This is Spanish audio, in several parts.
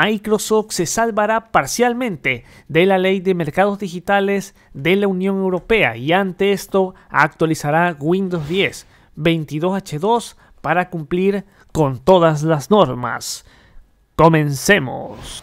Microsoft se salvará parcialmente de la ley de mercados digitales de la Unión Europea y ante esto actualizará Windows 10 22H2 para cumplir con todas las normas. Comencemos.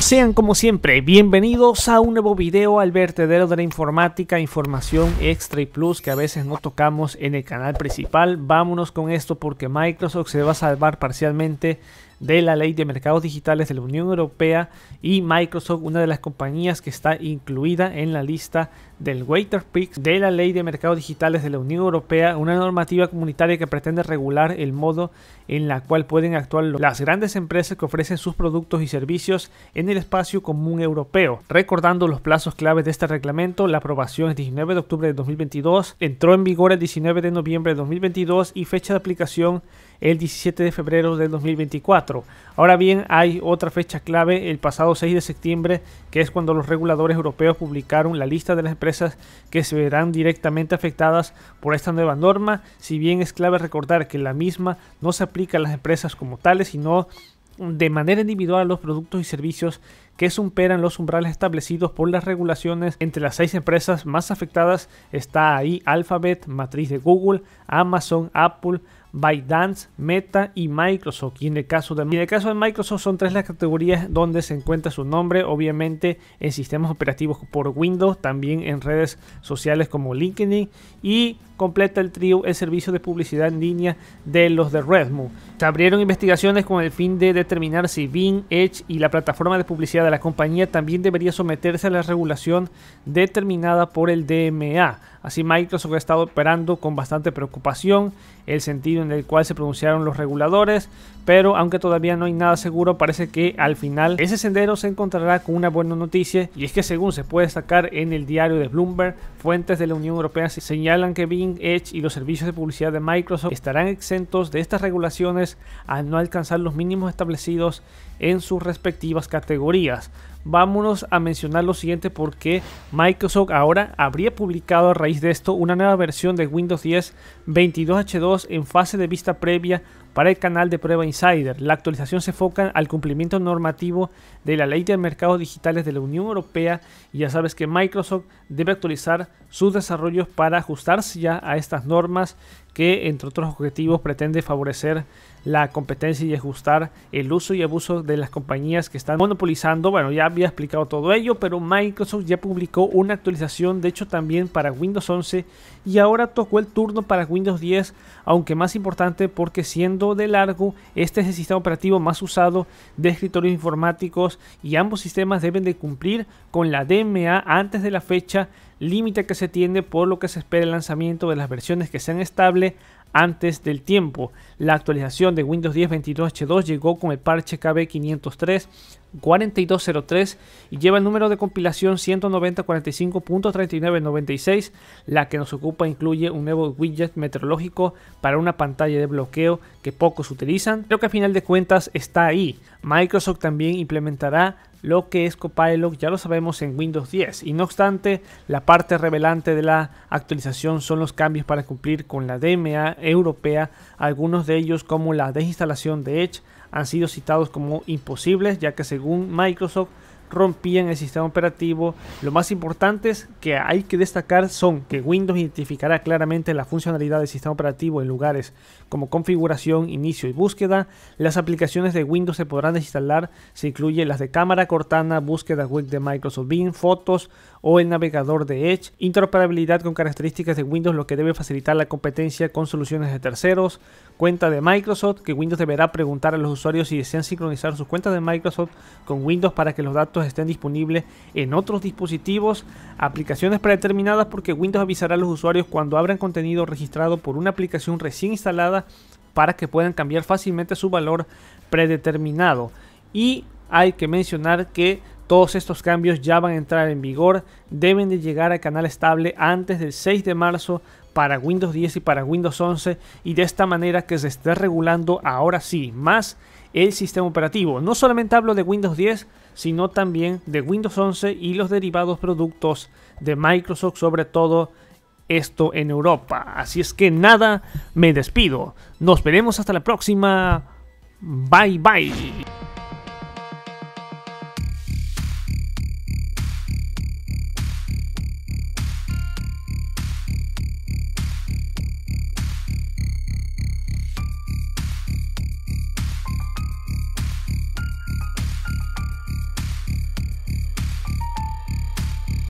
Sean como siempre bienvenidos a un nuevo video al vertedero de la informática, información extra y plus que a veces no tocamos en el canal principal. Vámonos con esto porque Microsoft se va a salvar parcialmente de la Ley de Mercados Digitales de la Unión Europea y Microsoft, una de las compañías que está incluida en la lista del Waiter Picks de la Ley de Mercados Digitales de la Unión Europea, una normativa comunitaria que pretende regular el modo en la cual pueden actuar las grandes empresas que ofrecen sus productos y servicios en el espacio común europeo. Recordando los plazos claves de este reglamento, la aprobación es 19 de octubre de 2022, entró en vigor el 19 de noviembre de 2022 y fecha de aplicación el 17 de febrero del 2024. Ahora bien, hay otra fecha clave, el pasado 6 de septiembre, que es cuando los reguladores europeos publicaron la lista de las empresas que se verán directamente afectadas por esta nueva norma, si bien es clave recordar que la misma no se aplica a las empresas como tales, sino de manera individual a los productos y servicios que superan los umbrales establecidos por las regulaciones. Entre las seis empresas más afectadas está ahí Alphabet, matriz de Google, Amazon, Apple, Dance, Meta y Microsoft. Y en el caso de, Microsoft son tres las categorías donde se encuentra su nombre, obviamente en sistemas operativos por Windows, también en redes sociales como LinkedIn y completa el trío el servicio de publicidad en línea de los de Redmond. Se abrieron investigaciones con el fin de determinar si Bing, Edge y la plataforma de publicidad de la compañía también debería someterse a la regulación determinada por el DMA. Así Microsoft ha estado operando con bastante preocupación el sentido en el cual se pronunciaron los reguladores, pero aunque todavía no hay nada seguro, parece que al final ese sendero se encontrará con una buena noticia y es que según se puede destacar en el diario de Bloomberg, fuentes de la Unión Europea señalan que Bing, Edge y los servicios de publicidad de Microsoft estarán exentos de estas regulaciones al no alcanzar los mínimos establecidos en sus respectivas categorías vámonos a mencionar lo siguiente porque Microsoft ahora habría publicado a raíz de esto una nueva versión de Windows 10 22H2 en fase de vista previa para el canal de prueba Insider. La actualización se enfoca al cumplimiento normativo de la ley de mercados digitales de la Unión Europea y ya sabes que Microsoft debe actualizar sus desarrollos para ajustarse ya a estas normas que entre otros objetivos pretende favorecer la competencia y ajustar el uso y abuso de las compañías que están monopolizando. Bueno, ya había explicado todo ello, pero Microsoft ya publicó una actualización, de hecho también para Windows 11 y ahora tocó el turno para Windows 10, aunque más importante porque siendo de largo. Este es el sistema operativo más usado de escritorios informáticos y ambos sistemas deben de cumplir con la DMA antes de la fecha límite que se tiende por lo que se espera el lanzamiento de las versiones que sean estables antes del tiempo. La actualización de Windows 10 22H2 llegó con el parche KB 503 4203 y lleva el número de compilación 19045.3996. La que nos ocupa incluye un nuevo widget meteorológico para una pantalla de bloqueo que pocos utilizan, creo que al final de cuentas está ahí. Microsoft también implementará lo que es Copilot ya lo sabemos en Windows 10 y no obstante la parte revelante de la actualización son los cambios para cumplir con la DMA europea, algunos de ellos como la desinstalación de Edge han sido citados como imposibles ya que según Microsoft rompían el sistema operativo. Lo más importante que hay que destacar son que Windows identificará claramente la funcionalidad del sistema operativo en lugares como configuración, inicio y búsqueda. Las aplicaciones de Windows se podrán desinstalar, se incluyen las de cámara, Cortana, búsqueda web de Microsoft Bing, fotos o el navegador de Edge. Interoperabilidad con características de Windows, lo que debe facilitar la competencia con soluciones de terceros. Cuenta de Microsoft, que Windows deberá preguntar a los usuarios si desean sincronizar sus cuentas de Microsoft con Windows para que los datos estén disponibles en otros dispositivos, aplicaciones predeterminadas porque Windows avisará a los usuarios cuando abran contenido registrado por una aplicación recién instalada para que puedan cambiar fácilmente su valor predeterminado. Y hay que mencionar que todos estos cambios ya van a entrar en vigor, deben de llegar al canal estable antes del 6 de marzo para Windows 10 y para Windows 11 y de esta manera que se esté regulando ahora sí más el sistema operativo. No solamente hablo de Windows 10, sino también de Windows 11 y los derivados productos de Microsoft, sobre todo esto en Europa. Así es que nada, me despido. Nos veremos hasta la próxima. Bye bye.